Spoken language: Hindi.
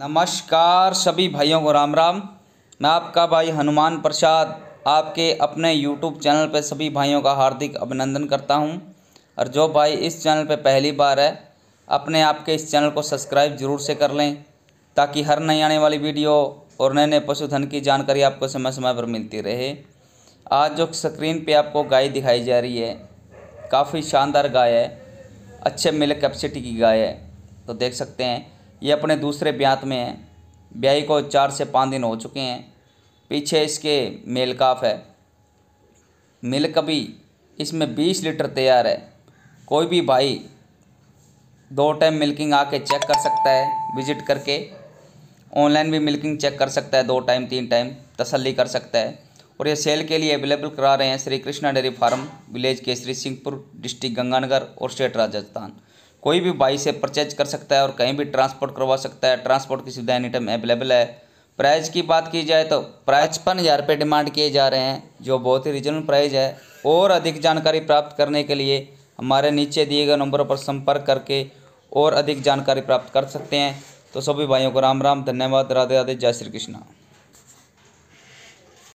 नमस्कार सभी भाइयों को राम राम मैं आपका भाई हनुमान प्रसाद आपके अपने यूट्यूब चैनल पर सभी भाइयों का हार्दिक अभिनंदन करता हूं और जो भाई इस चैनल पर पहली बार है अपने आपके इस चैनल को सब्सक्राइब जरूर से कर लें ताकि हर नई आने वाली वीडियो और नए नए पशुधन की जानकारी आपको समय समय पर मिलती रहे आज जो स्क्रीन पे आपको गाय दिखाई जा रही है काफ़ी शानदार गाय है अच्छे मिल्क कैपेसिटी की गाय है तो देख सकते हैं ये अपने दूसरे ब्यात में है ब्याई को चार से पाँच दिन हो चुके हैं पीछे इसके मेलकाफ है मिल्क भी इसमें बीस लीटर तैयार है कोई भी भाई दो टाइम मिल्किंग आके चेक कर सकता है विजिट करके ऑनलाइन भी मिल्किंग चेक कर सकता है दो टाइम तीन टाइम तसल्ली कर सकता है और ये सेल के लिए अवेलेबल करा रहे हैं Shri Krishna dairy farm village Kesari Singhpur district Ganganagar और स्टेट राजस्थान कोई भी बाई से परचेज कर सकता है और कहीं भी ट्रांसपोर्ट करवा सकता है ट्रांसपोर्ट की सुविधा एनी टाइम अवेलेबल है प्राइस की बात की जाए तो पचपन हज़ार रुपये डिमांड किए जा रहे हैं जो बहुत ही रीजनल प्राइस है और अधिक जानकारी प्राप्त करने के लिए हमारे नीचे दिए गए नंबरों पर संपर्क करके और अधिक जानकारी प्राप्त कर सकते हैं तो सभी भाइयों को राम राम धन्यवाद राधे राधे जय श्री कृष्णा